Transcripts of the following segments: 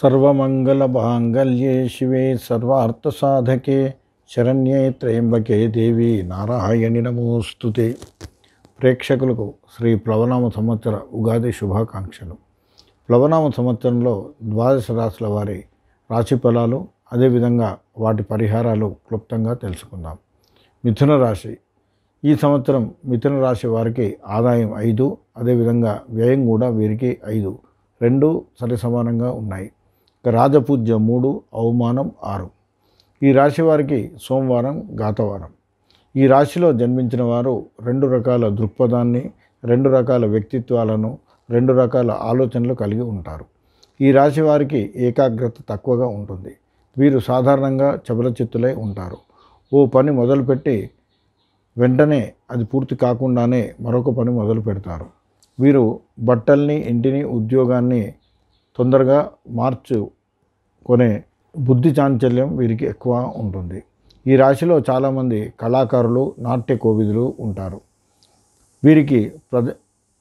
సర్వమంగళమాంగళ్యే శివే సర్వార్థసాధకే శరణ్యే త్రయంబకే దేవి నారాయణి నమోస్తుతే ప్రేక్షకులకు శ్రీ ప్లవనామ సంవత్సర ఉగాది శుభాకాంక్షలు ప్లవనామ సంవత్సరంలో ద్వాదశ రాశుల వారి రాశి ఫలాలు అదేవిధంగా వాటి పరిహారాలు క్లుప్తంగా తెలుసుకుందాం మిథున రాశి ఈ సంవత్సరం మిథున రాశి వారికి ఆదాయం ఐదు అదేవిధంగా వ్యయం కూడా వీరికి ఐదు రెండు సరి సమానంగా ఉన్నాయి రాజపూజ్య మూడు అవమానం ఆరు ఈ రాశి వారికి సోమవారం గాతవారం ఈ రాశిలో జన్మించిన వారు రెండు రకాల దృక్పథాన్ని రెండు రకాల వ్యక్తిత్వాలను రెండు రకాల ఆలోచనలు కలిగి ఉంటారు ఈ రాశి వారికి ఏకాగ్రత తక్కువగా ఉంటుంది వీరు సాధారణంగా చపలచిత్తులై ఉంటారు ఓ పని మొదలుపెట్టి వెంటనే అది పూర్తి కాకుండానే మరొక పని మొదలు పెడతారు వీరు బట్టల్ని ఇంటిని ఉద్యోగాన్ని తొందరగా మార్చు కొనే బుద్ధి చాంచల్యం వీరికి ఎక్కువ ఉంటుంది ఈ రాశిలో చాలామంది కళాకారులు నాట్య కోవిదులు ఉంటారు వీరికి ప్రజ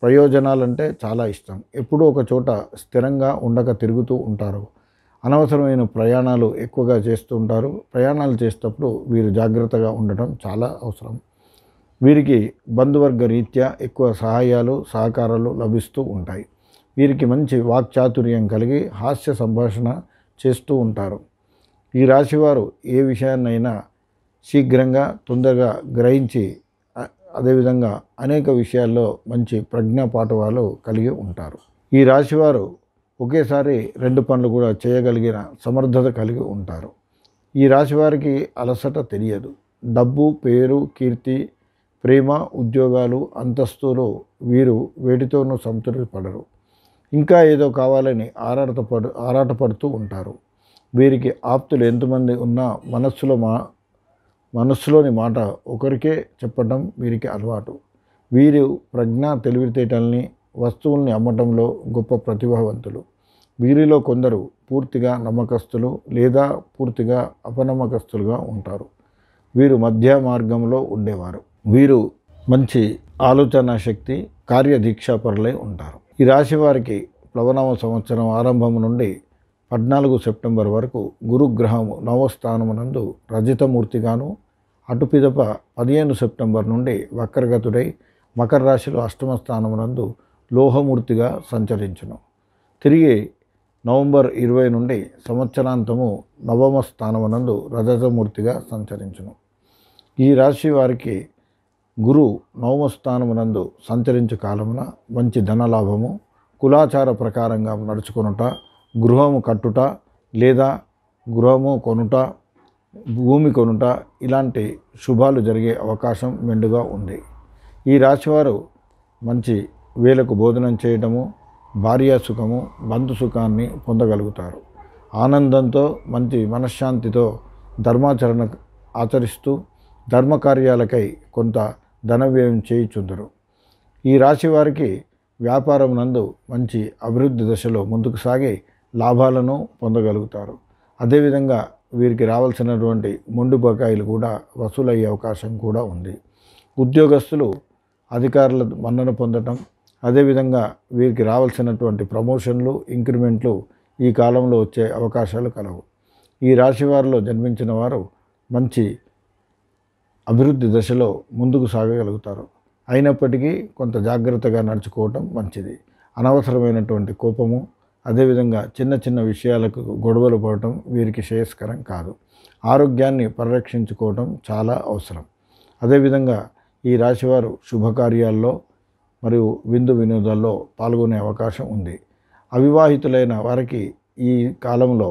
ప్రయోజనాలంటే చాలా ఇష్టం ఎప్పుడూ ఒక చోట స్థిరంగా ఉండక తిరుగుతూ ఉంటారు అనవసరమైన ప్రయాణాలు ఎక్కువగా చేస్తూ ఉంటారు ప్రయాణాలు చేసేటప్పుడు వీరు జాగ్రత్తగా ఉండటం చాలా అవసరం వీరికి బంధువర్గ రీత్యా ఎక్కువ సహాయాలు సహకారాలు లభిస్తూ ఉంటాయి వీరికి మంచి వాక్చాతుర్యం కలిగి హాస్య సంభాషణ చేస్తూ ఉంటారు ఈ రాశివారు ఏ విషయాన్నైనా శీఘ్రంగా తొందరగా గ్రహించి అదేవిధంగా అనేక విషయాల్లో మంచి ప్రజ్ఞాపాఠవాలు కలిగి ఉంటారు ఈ రాశివారు ఒకేసారి రెండు పనులు కూడా చేయగలిగిన సమర్థత కలిగి ఉంటారు ఈ రాశివారికి అలసట తెలియదు డబ్బు పేరు కీర్తి ప్రేమ ఉద్యోగాలు అంతస్తులు వీరు వేటితోనూ సంతృప్తి పడరు ఇంకా ఏదో కావాలని ఆరాటపడు ఆరాటపడుతూ ఉంటారు వీరికి ఆప్తులు ఎంతమంది ఉన్నా మనస్సులో మా మనస్సులోని మాట ఒకరికే చెప్పడం వీరికి అలవాటు వీరు ప్రజ్ఞ తెలివితేటల్ని వస్తువుల్ని అమ్మటంలో గొప్ప ప్రతిభావంతులు వీరిలో కొందరు పూర్తిగా నమ్మకస్తులు లేదా పూర్తిగా అపనమ్మకస్తులుగా ఉంటారు వీరు మధ్య మార్గంలో ఉండేవారు వీరు మంచి ఆలోచన శక్తి కార్యదీక్షాపరులై ఉంటారు ఈ రాశి వారికి ప్లవనవ సంవత్సరం ఆరంభం నుండి పద్నాలుగు సెప్టెంబర్ వరకు గురుగ్రహము నవస్థానమునందు రజితమూర్తిగాను అటుపిదప పదిహేను సెప్టెంబర్ నుండి వక్రగతుడై మకర రాశిలో అష్టమ స్థానమునందు లోహమూర్తిగా సంచరించును తిరిగి నవంబర్ ఇరవై నుండి సంవత్సరాంతము నవమ స్థానమునందు రజతమూర్తిగా సంచరించును ఈ రాశి వారికి గురు నవమస్థానమునందు సంచరించు కాలమున మంచి ధనలాభము కులాచార ప్రకారంగా నడుచుకొనుట గృహము కట్టుట లేదా గృహము కొనుట భూమి కొనుట ఇలాంటి శుభాలు జరిగే అవకాశం మెండుగా ఉంది ఈ రాశివారు మంచి వేలకు బోధనం చేయటము భార్యా సుఖము బంధు సుఖాన్ని పొందగలుగుతారు ఆనందంతో మంచి మనశ్శాంతితో ధర్మాచరణ ఆచరిస్తూ ధర్మకార్యాలకై కొంత ధన వ్యయం చేయుచుందరు ఈ రాశి వారికి వ్యాపారం నందు మంచి అభివృద్ధి దశలో ముందుకు సాగి లాభాలను పొందగలుగుతారు అదేవిధంగా వీరికి రావాల్సినటువంటి మొండి బకాయిలు కూడా వసూలయ్యే అవకాశం కూడా ఉంది ఉద్యోగస్తులు అధికారుల మన్నన పొందటం అదేవిధంగా వీరికి రావాల్సినటువంటి ప్రమోషన్లు ఇంక్రిమెంట్లు ఈ కాలంలో వచ్చే అవకాశాలు కలవు ఈ రాశి వారిలో జన్మించిన వారు మంచి అభివృద్ధి దశలో ముందుకు సాగగలుగుతారు అయినప్పటికీ కొంత జాగ్రత్తగా నడుచుకోవటం మంచిది అనవసరమైనటువంటి కోపము అదేవిధంగా చిన్న చిన్న విషయాలకు గొడవలు పడటం వీరికి శ్రేయస్కరం కాదు ఆరోగ్యాన్ని పరిరక్షించుకోవటం చాలా అవసరం అదేవిధంగా ఈ రాశివారు శుభకార్యాల్లో మరియు విందు వినోదాల్లో పాల్గొనే అవకాశం ఉంది అవివాహితులైన వారికి ఈ కాలంలో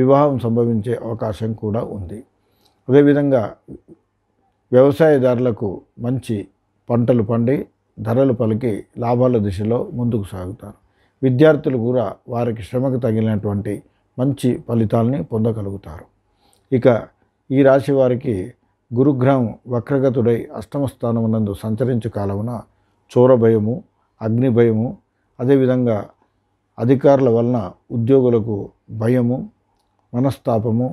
వివాహం సంభవించే అవకాశం కూడా ఉంది అదేవిధంగా వ్యవసాయదారులకు మంచి పంటలు పండి ధరలు పలికి లాభాల దిశలో ముందుకు సాగుతారు విద్యార్థులు కూడా వారికి శ్రమకు తగిలినటువంటి మంచి ఫలితాలని పొందగలుగుతారు ఇక ఈ రాశి వారికి గురుగ్రహం వక్రగతుడై అష్టమ స్థానమునందు సంచరించు కాలమున చోరభయము అగ్నిభయము అదేవిధంగా అధికారుల వలన ఉద్యోగులకు భయము మనస్తాపము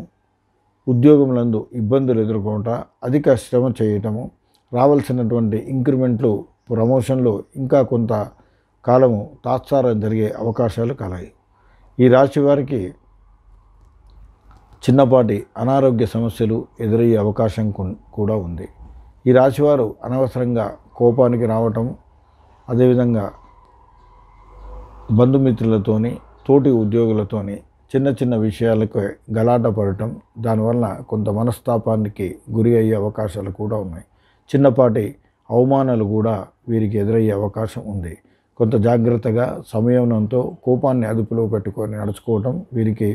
ఉద్యోగములందు ఇబ్బందులు ఎదుర్కొంట అధిక శ్రమ చేయటము రావాల్సినటువంటి ఇంక్రిమెంట్లు ప్రమోషన్లు ఇంకా కొంత కాలము తాత్సారం జరిగే అవకాశాలు కలాయి ఈ రాశి వారికి చిన్నపాటి అనారోగ్య సమస్యలు ఎదురయ్యే అవకాశం కూడా ఉంది ఈ రాశివారు అనవసరంగా కోపానికి రావటం అదేవిధంగా బంధుమిత్రులతోని తోటి ఉద్యోగులతోని చిన్న చిన్న విషయాలకు గలాట పడటం దానివల్ల కొంత మనస్తాపానికి గురి అయ్యే అవకాశాలు కూడా ఉన్నాయి చిన్నపాటి అవమానాలు కూడా వీరికి ఎదురయ్యే అవకాశం ఉంది కొంత జాగ్రత్తగా సమయంతో కోపాన్ని అదుపులో పెట్టుకొని నడుచుకోవటం వీరికి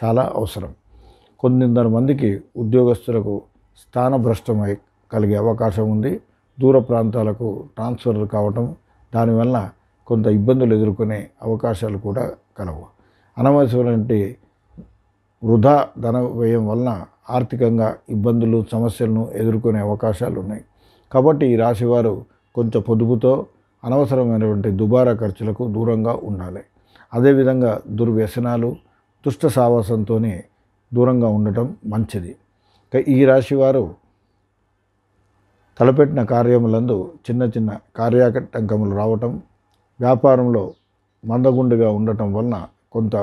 చాలా అవసరం కొందరు మందికి ఉద్యోగస్తులకు స్థానభ్రష్టమై కలిగే అవకాశం ఉంది దూర ప్రాంతాలకు ట్రాన్స్ఫర్ కావటం దానివల్ల కొంత ఇబ్బందులు ఎదుర్కొనే అవకాశాలు కూడా కలవు అనవసరమైనటువంటి వృధా ధన వ్యయం వలన ఆర్థికంగా ఇబ్బందులు సమస్యలను ఎదుర్కొనే అవకాశాలు ఉన్నాయి కాబట్టి ఈ రాశివారు కొంచెం పొదుపుతో అనవసరమైనటువంటి దుబారా ఖర్చులకు దూరంగా ఉండాలి అదేవిధంగా దుర్వ్యసనాలు దుష్ట సావాసంతో దూరంగా ఉండటం మంచిది ఈ రాశివారు తలపెట్టిన కార్యములందు చిన్న చిన్న కార్యాటంకములు రావటం వ్యాపారంలో మందగుండుగా ఉండటం వలన కొంత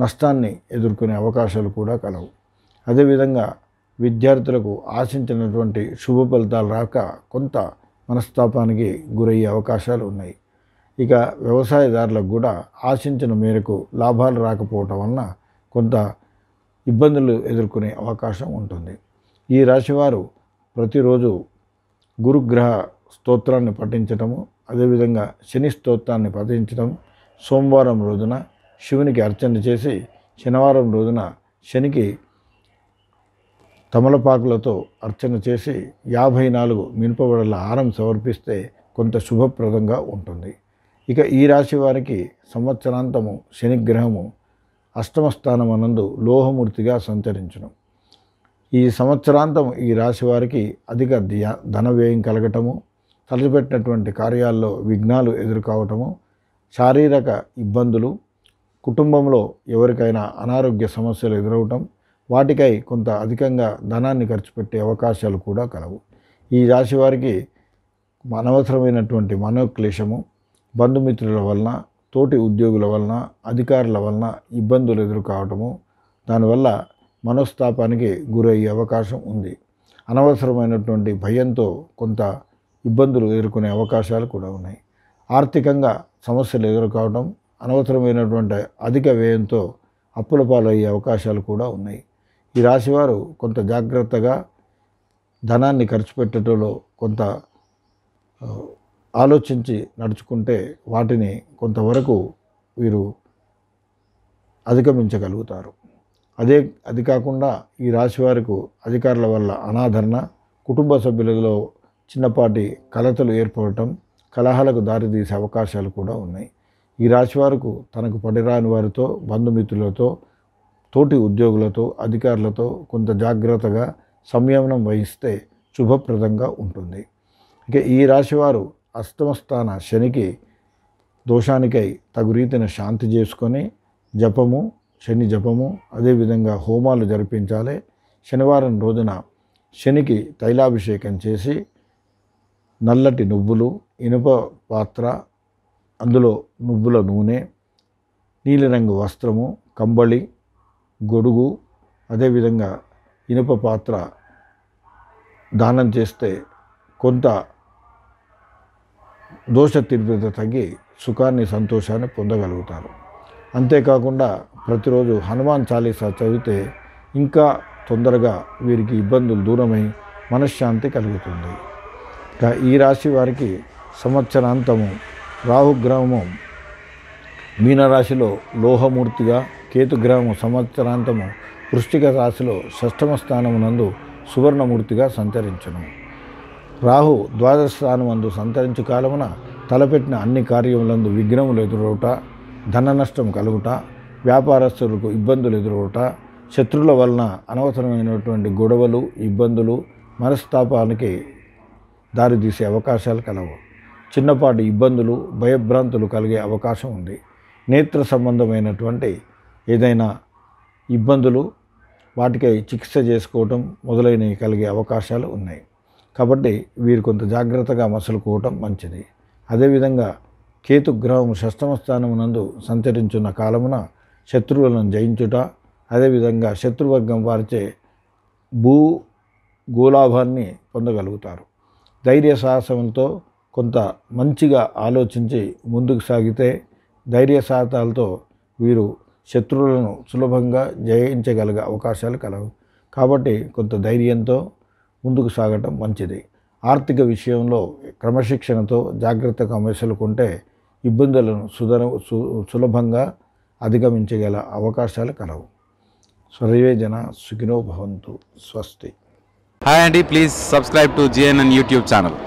నష్టాన్ని ఎదుర్కొనే అవకాశాలు కూడా కలవు అదేవిధంగా విద్యార్థులకు ఆశించినటువంటి శుభ ఫలితాలు రాక కొంత మనస్తాపానికి గురయ్యే అవకాశాలు ఉన్నాయి ఇక వ్యవసాయదారులకు కూడా ఆశించిన మేరకు లాభాలు రాకపోవటం వలన కొంత ఇబ్బందులు ఎదుర్కొనే అవకాశం ఉంటుంది ఈ రాశివారు ప్రతిరోజు గురుగ్రహ స్తోత్రాన్ని పఠించటము అదేవిధంగా శని స్తోత్రాన్ని పఠించటం సోమవారం రోజున శివునికి అర్చన చేసి శనివారం రోజున శనికి తమలపాకులతో అర్చన చేసి యాభై నాలుగు మినుపబడల హారం సమర్పిస్తే కొంత శుభప్రదంగా ఉంటుంది ఇక ఈ రాశి వారికి సంవత్సరాంతము శనిగ్రహము అనందు లోహమూర్తిగా సంచరించడం ఈ సంవత్సరాంతం ఈ రాశి వారికి అధిక ధన వ్యయం కలగటము తలచిపెట్టినటువంటి కార్యాల్లో విఘ్నాలు ఎదుర్కోవటము శారీరక ఇబ్బందులు కుటుంబంలో ఎవరికైనా అనారోగ్య సమస్యలు ఎదురవటం వాటికై కొంత అధికంగా ధనాన్ని ఖర్చు పెట్టే అవకాశాలు కూడా కలవు ఈ రాశి వారికి అనవసరమైనటువంటి మనోక్లేశము బంధుమిత్రుల వలన తోటి ఉద్యోగుల వలన అధికారుల వలన ఇబ్బందులు ఎదురు కావటము దానివల్ల మనోస్తాపానికి గురయ్యే అవకాశం ఉంది అనవసరమైనటువంటి భయంతో కొంత ఇబ్బందులు ఎదుర్కొనే అవకాశాలు కూడా ఉన్నాయి ఆర్థికంగా సమస్యలు ఎదుర్కోవడం అనవసరమైనటువంటి అధిక వ్యయంతో అప్పుల పాలయ్యే అవకాశాలు కూడా ఉన్నాయి ఈ రాశివారు కొంత జాగ్రత్తగా ధనాన్ని ఖర్చు పెట్టడంలో కొంత ఆలోచించి నడుచుకుంటే వాటిని కొంతవరకు వీరు అధిగమించగలుగుతారు అదే అది కాకుండా ఈ రాశివారికు అధికారుల వల్ల అనాదరణ కుటుంబ సభ్యులలో చిన్నపాటి కలతలు ఏర్పడటం కలహాలకు దారితీసే అవకాశాలు కూడా ఉన్నాయి ఈ రాశి వారికి తనకు రాని వారితో బంధుమిత్రులతో తోటి ఉద్యోగులతో అధికారులతో కొంత జాగ్రత్తగా సంయమనం వహిస్తే శుభప్రదంగా ఉంటుంది ఇక ఈ రాశివారు అష్టమస్థాన శనికి దోషానికై తగు రీతిన శాంతి చేసుకొని జపము శని జపము అదేవిధంగా హోమాలు జరిపించాలి శనివారం రోజున శనికి తైలాభిషేకం చేసి నల్లటి నువ్వులు ఇనుప పాత్ర అందులో నువ్వుల నూనె నీలిరంగు వస్త్రము కంబళి గొడుగు అదేవిధంగా ఇనుప పాత్ర దానం చేస్తే కొంత దోష తీవ్రత తగ్గి సుఖాన్ని సంతోషాన్ని పొందగలుగుతారు అంతేకాకుండా ప్రతిరోజు హనుమాన్ చాలీసా చదివితే ఇంకా తొందరగా వీరికి ఇబ్బందులు దూరమై మనశ్శాంతి కలుగుతుంది ఈ రాశి వారికి సంవత్సరాంతము రాహుగ్రామం మీనరాశిలో లోహమూర్తిగా కేతుగ్రామం సంవత్సరాంతము వృష్టిక రాశిలో షష్టమ స్థానమునందు సువర్ణమూర్తిగా సంతరించను రాహు ద్వాదశ స్థానమందు సంతరించు కాలమున తలపెట్టిన అన్ని కార్యములందు విఘ్నములు ఎదురవుట ధన నష్టం కలుగుట వ్యాపారస్తులకు ఇబ్బందులు ఎదురవుట శత్రుల వలన అనవసరమైనటువంటి గొడవలు ఇబ్బందులు మనస్తాపానికి దారితీసే అవకాశాలు కలవు చిన్నపాటి ఇబ్బందులు భయభ్రాంతులు కలిగే అవకాశం ఉంది నేత్ర సంబంధమైనటువంటి ఏదైనా ఇబ్బందులు వాటికై చికిత్స చేసుకోవటం మొదలైనవి కలిగే అవకాశాలు ఉన్నాయి కాబట్టి వీరు కొంత జాగ్రత్తగా మసలుకోవటం మంచిది అదేవిధంగా కేతుగ్రహం షష్టమ స్థానమునందు సంచరించున్న కాలమున శత్రువులను జయించుట అదేవిధంగా శత్రువర్గం వారిచే భూ గోలాభాన్ని పొందగలుగుతారు ధైర్య సాహసంతో కొంత మంచిగా ఆలోచించి ముందుకు సాగితే ధైర్య సాధాలతో వీరు శత్రువులను సులభంగా జయించగలిగే అవకాశాలు కలవు కాబట్టి కొంత ధైర్యంతో ముందుకు సాగటం మంచిది ఆర్థిక విషయంలో క్రమశిక్షణతో జాగ్రత్తగా అమలుసుకుంటే ఇబ్బందులను సుధర సులభంగా అధిగమించగల అవకాశాలు కలవు సర్వే జన సుఖినో భవంతు స్వస్తి హాయ్ అండి please subscribe to GNN YouTube channel